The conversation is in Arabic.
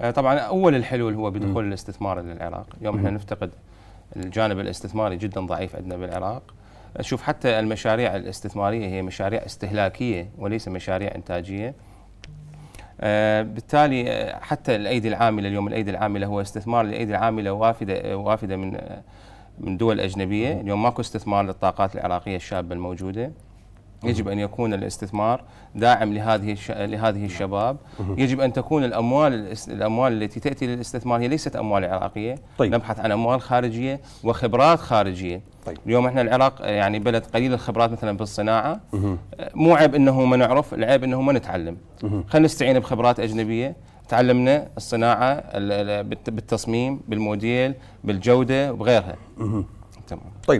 آه، طبعا اول الحلول هو بدخول الاستثمار للعراق اليوم احنا نفتقد الجانب الاستثماري جدا ضعيف عندنا بالعراق شوف حتى المشاريع الاستثماريه هي مشاريع استهلاكيه وليس مشاريع انتاجيه آه، بالتالي آه، حتى الايدي العامله اليوم الايدي العامله هو استثمار الايدي العامله وافده وافده من من دول اجنبيه اليوم ماكو استثمار للطاقات العراقيه الشابه الموجوده يجب ان يكون الاستثمار داعم لهذه لهذه الشباب يجب ان تكون الاموال الاموال التي تاتي للاستثمار هي ليست اموال عراقيه طيب. نبحث عن اموال خارجيه وخبرات خارجيه طيب. اليوم احنا العراق يعني بلد قليل الخبرات مثلا بالصناعه مو عيب انه ما نعرف العيب انه ما نتعلم خلينا نستعين بخبرات اجنبيه تعلمنا الصناعه بالتصميم بالموديل بالجوده وبغيرها تمام طيب